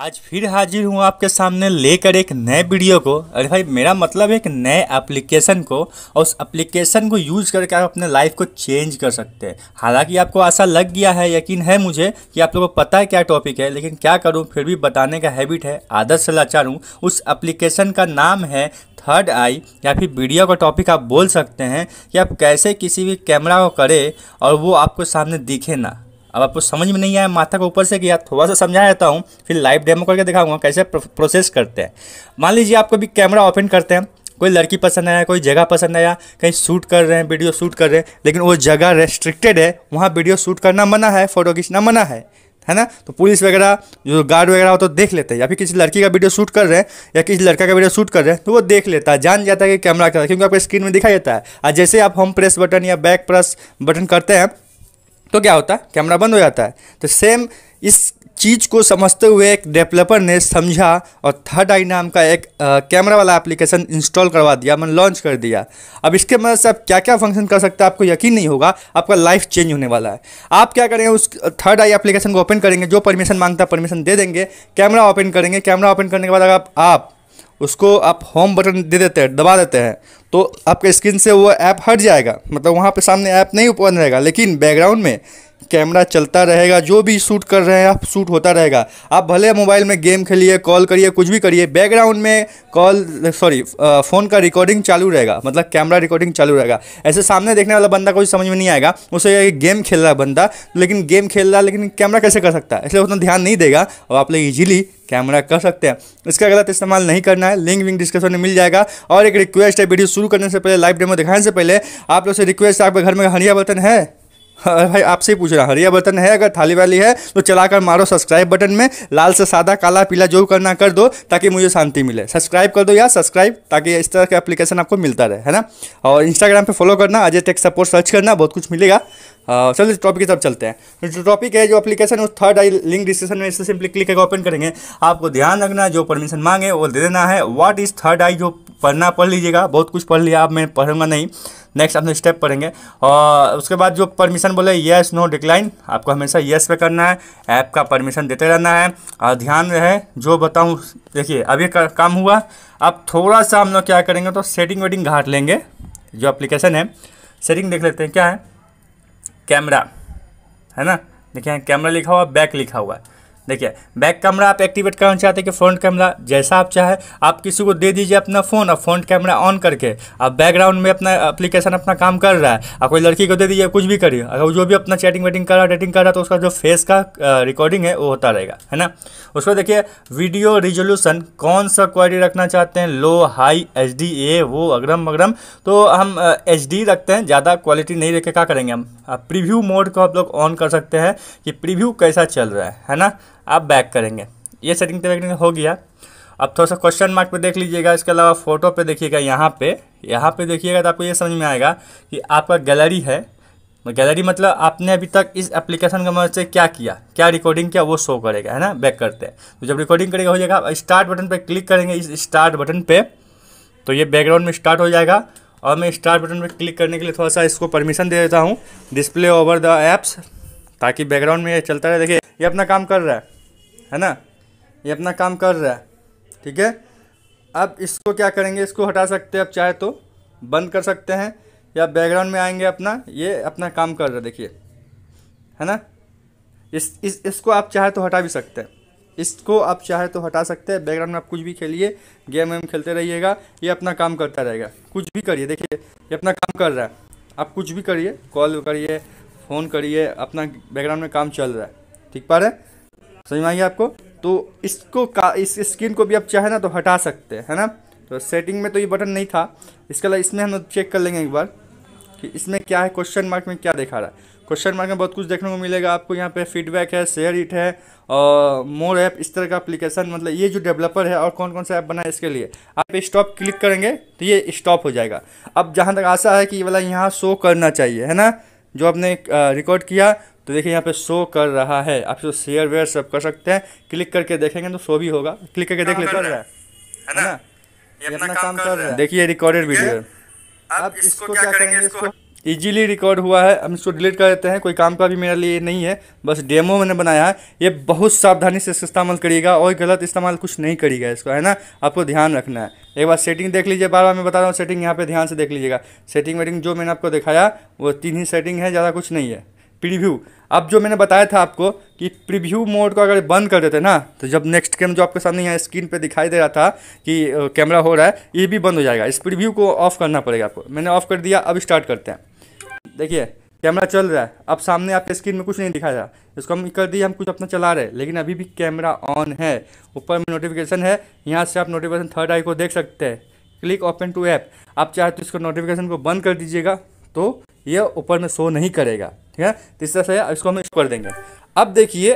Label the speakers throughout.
Speaker 1: आज फिर हाजिर हूँ आपके सामने लेकर एक नए वीडियो को अरे भाई मेरा मतलब एक नए एप्लीकेशन को और उस एप्लीकेशन को यूज़ करके आप अपने लाइफ को चेंज कर सकते हैं हालांकि आपको ऐसा लग गया है यकीन है मुझे कि आप लोगों को पता है क्या टॉपिक है लेकिन क्या करूँ फिर भी बताने का हैबिट है आदत से लाचार हूँ उस एप्लीकेशन का नाम है थर्ड आई या फिर वीडियो का टॉपिक आप बोल सकते हैं कि आप कैसे किसी भी कैमरा को करें और वो आपको सामने दिखे ना अब आपको समझ में नहीं आया माथा को ऊपर से किया थोड़ा सा समझा देता हूँ फिर लाइव डेमो करके दिखाऊंगा कैसे प्रोसेस करते हैं मान लीजिए आपको भी कैमरा ओपन करते हैं कोई लड़की पसंद आया कोई जगह पसंद आया कहीं शूट कर रहे हैं वीडियो शूट कर रहे हैं लेकिन वो जगह रेस्ट्रिक्टेड है वहाँ वीडियो शूट करना मना है फ़ोटो खींचना मना है है ना तो पुलिस वगैरह जो गार्ड वगैरह हो तो देख लेते हैं या फिर किसी लड़की का वीडियो शूट कर रहे हैं या किसी लड़का का वीडियो शूट कर रहे हैं तो वो देख लेता है जान जाता है कि कैमरा क्या क्योंकि आपको स्क्रीन में दिखाई देता है और जैसे आप होम प्रेस बटन या बैक प्रेस बटन करते हैं तो क्या होता है कैमरा बंद हो जाता है तो सेम इस चीज़ को समझते हुए एक डेवलपर ने समझा और थर्ड आई नाम का एक कैमरा वाला एप्लीकेशन इंस्टॉल करवा दिया मैंने मतलब लॉन्च कर दिया अब इसके मदद से आप क्या क्या फंक्शन कर सकते हैं आपको यकीन नहीं होगा आपका लाइफ चेंज होने वाला है आप क्या करेंगे उस थर्ड आई एप्लीकेशन को ओपन करेंगे जो परमिशन मांगता है परमिशन दे देंगे कैमरा ओपन करेंगे कैमरा ओपन करने के बाद अगर आप उसको आप होम बटन दे देते हैं दबा देते हैं तो आपके स्क्रीन से वो ऐप हट जाएगा मतलब वहाँ पे सामने ऐप नहीं ओपन रहेगा लेकिन बैकग्राउंड में कैमरा चलता रहेगा जो भी शूट कर रहे हैं आप शूट होता रहेगा आप भले मोबाइल में गेम खेलिए कॉल करिए कुछ भी करिए बैकग्राउंड में कॉल सॉरी फ़ोन का रिकॉर्डिंग चालू रहेगा मतलब कैमरा रिकॉर्डिंग चालू रहेगा ऐसे सामने देखने वाला बंदा कोई समझ में नहीं आएगा उसे गेम खेल रहा है बंदा लेकिन गेम खेल रहा है लेकिन कैमरा कैसे कर सकता है इसलिए उतना ध्यान नहीं देगा और आप लोग ईजिली कैमरा कर सकते हैं इसका गलत इस्तेमाल नहीं करना है लिंक विंक डिस्क्रिप्शन में मिल जाएगा और एक रिक्वेस्ट है वीडियो शुरू करने से पहले लाइव डेमो दिखाने से पहले आप लोग से रिक्वेस्ट है आपके घर में हरिया बर्तन है हाँ, भाई आपसे ही पूछ रहा हरिया बटन है अगर थाली वाली है तो चला कर मारो सब्सक्राइब बटन में लाल से सादा काला पीला जो करना कर दो ताकि मुझे शांति मिले सब्सक्राइब कर दो यार सब्सक्राइब ताकि इस तरह का एप्लीकेशन आपको मिलता रहे है ना और इंस्टाग्राम पे फॉलो करना अजय टेक सपोर्ट सर्च करना बहुत कुछ मिलेगा चलिए टॉपिक की तरफ चलते हैं जो टॉपिक है जो एप्लीकेशन उस थर्ड आई लिंक डिस्क्रिप्शन में इससे सिंपली क्लिक करके ओपन करेंगे आपको ध्यान रखना जो परमिशन मांगे वो दे देना है व्हाट इज़ थर्ड आई जो पढ़ना पढ़ लीजिएगा बहुत कुछ पढ़ लिया आप मैं पढ़ूंगा नहीं नेक्स्ट अपने स्टेप पढ़ेंगे और उसके बाद जो परमिशन बोले येस नो डिक्लाइन आपको हमेशा येस पे करना है ऐप का परमिशन देते रहना है और ध्यान रहे जो बताऊँ देखिए अभी का काम हुआ अब थोड़ा सा हम लोग क्या करेंगे तो सेटिंग वेटिंग घाट लेंगे जो अप्लीकेशन है सेटिंग देख लेते हैं क्या है कैमरा है ना देखिए कैमरा लिखा हुआ बैक लिखा हुआ है देखिए बैक कैमरा आप एक्टिवेट करना चाहते हैं कि फ्रंट कैमरा जैसा आप चाहे आप किसी को दे दीजिए अपना फ़ोन और फ्रंट कैमरा ऑन करके आप बैकग्राउंड में अपना एप्लीकेशन अपना काम कर रहा है आप कोई लड़की को दे दीजिए कुछ भी करिए अगर वो जो भी अपना चैटिंग वेटिंग कर रहा है डेटिंग कर रहा है तो उसका जो फेस का रिकॉर्डिंग है वो होता रहेगा है ना उसको देखिए वीडियो रिजोल्यूशन कौन सा क्वालिटी रखना चाहते हैं लो हाई एच डी ए वो अगरम अगरम तो हम एच डी रखते हैं ज़्यादा क्वालिटी नहीं रखे क्या करेंगे हम प्रीव्यू मोड को आप लोग ऑन कर सकते हैं कि प्रीव्यू कैसा चल रहा है है ना आप बैक करेंगे ये सेटिंग तो हो गया अब थोड़ा सा क्वेश्चन मार्क पे देख लीजिएगा इसके अलावा फ़ोटो पे देखिएगा यहाँ पे यहाँ पे देखिएगा तो आपको ये समझ में आएगा कि आपका गैलरी है गैलरी मतलब आपने अभी तक इस एप्लीकेशन का मदद से क्या किया क्या रिकॉर्डिंग किया वो शो करेगा है ना बैक करते हैं तो जब रिकॉर्डिंग करेगा हो जाएगा आप स्टार्ट बटन पर क्लिक करेंगे इस स्टार्ट बटन पर तो ये बैकग्राउंड में स्टार्ट हो जाएगा और मैं स्टार्ट बटन पर क्लिक करने के लिए थोड़ा सा इसको परमिशन दे देता हूँ डिस्प्ले ओवर द ऐप्स ताकि बैकग्राउंड में ये चलता रहे देखिए ये अपना काम कर रहा है है ना ये अपना काम कर रहा है ठीक है अब इसको क्या करेंगे इसको हटा सकते हैं आप चाहे तो बंद कर सकते हैं या बैकग्राउंड में आएंगे अपना ये अपना काम कर रहा है देखिए है ना इस इस इसको आप चाहे तो हटा भी सकते हैं इसको आप चाहे तो हटा सकते हैं बैकग्राउंड में आप कुछ भी खेलिए गेम वेम खेलते रहिएगा ये अपना काम करता रहेगा कुछ भी करिए देखिए ये अपना काम कर रहा है आप कुछ भी करिए कॉल करिए फ़ोन करिए अपना बैकग्राउंड में काम चल रहा है ठीक पा रहे समझ में आइए आपको तो इसको का इस स्क्रीन को भी आप चाहे ना तो हटा सकते हैं है ना तो सेटिंग में तो ये बटन नहीं था इसके अलावा इसमें हम चेक कर लेंगे एक बार कि इसमें क्या है क्वेश्चन मार्क में क्या दिखा रहा है क्वेश्चन मार्क में बहुत कुछ देखने को मिलेगा आपको यहाँ पे फीडबैक है शेयर इट है और मोर ऐप इस तरह का एप्लीकेशन मतलब ये जो डेवलपर है और कौन कौन सा ऐप बना है इसके लिए आप स्टॉप क्लिक करेंगे तो ये स्टॉप हो जाएगा अब जहाँ तक आशा है कि ये वाला यहाँ शो करना चाहिए है ना जो आपने रिकॉर्ड किया तो देखिए यहाँ पे शो कर रहा है आप जो शेयर वेयर सब कर सकते हैं क्लिक करके देखेंगे तो शो भी होगा क्लिक करके देख लेते हैं है ना ये अपना काम कर रहा है देखिए रिकॉर्डेड वीडियो आप इसको क्या करेंगे इसको ईजिली रिकॉर्ड हुआ है हम इसको डिलीट कर देते हैं कोई काम का भी मेरे लिए नहीं है बस डेमो मैंने बनाया है ये बहुत सावधानी से इस्तेमाल करिएगा और गलत इस्तेमाल कुछ नहीं करिएगा इसको है ना आपको ध्यान रखना है एक बार सेटिंग देख लीजिए बार बार मैं बता रहा हूँ सेटिंग यहाँ पे ध्यान से देख लीजिएगा सेटिंग वेटिंग जो मैंने आपको दिखाया वो तीन ही सेटिंग है ज़्यादा कुछ नहीं है प्रीव्यू अब जो मैंने बताया था आपको कि प्रीव्यू मोड को अगर बंद कर देते ना तो जब नेक्स्ट कैम जो आपके सामने यहाँ स्क्रीन पे दिखाई दे रहा था कि कैमरा हो रहा है ये भी बंद हो जाएगा इस प्रीव्यू को ऑफ करना पड़ेगा आपको मैंने ऑफ कर दिया अब स्टार्ट करते हैं देखिए कैमरा चल रहा है अब सामने आपके स्क्रीन में कुछ नहीं दिखा रहा इसको हम कर दिए हम कुछ अपना चला रहे हैं लेकिन अभी भी कैमरा ऑन है ऊपर में नोटिफिकेशन है यहाँ से आप नोटिफिकेशन थर्ड आई को देख सकते हैं क्लिक ओपन टू ऐप आप चाहे तो इसको नोटिफिकेशन को बंद कर दीजिएगा तो यह ऊपर में शो नहीं करेगा ठीक है तो इस तरह से इसको हम इसको कर देंगे अब देखिए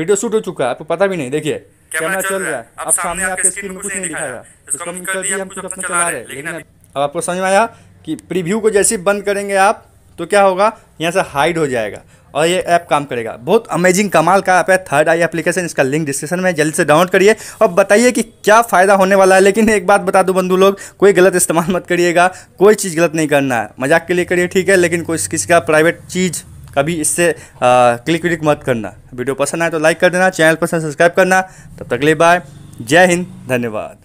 Speaker 1: वीडियो शूट हो चुका है आपको पता भी नहीं देखिए कैमरा चल रहा है अब सामने आपके स्क्रीन में कुछ नहीं दिखा रहा इसको हम कर दिए हम कुछ अपना चला रहे हैं लेकिन अब आपको समझ में आया कि प्रीव्यू को जैसे बंद करेंगे आप तो क्या होगा यहाँ से हाइड हो जाएगा और ये ऐप काम करेगा बहुत अमेजिंग कमाल का ऐप है थर्ड आई एप्लीकेशन इसका लिंक डिस्क्रिप्शन में जल्दी से डाउनलोड करिए और बताइए कि क्या फ़ायदा होने वाला है लेकिन एक बात बता दो बंधु लोग कोई गलत इस्तेमाल मत करिएगा कोई चीज़ गलत नहीं करना है मजाक के लिए करिए ठीक है लेकिन कोई किसी का प्राइवेट चीज़ कभी इससे क्लिक व्लिक मत करना वीडियो पसंद आए तो लाइक कर देना चैनल पसंद सब्सक्राइब करना तब तक ले बाय जय हिंद धन्यवाद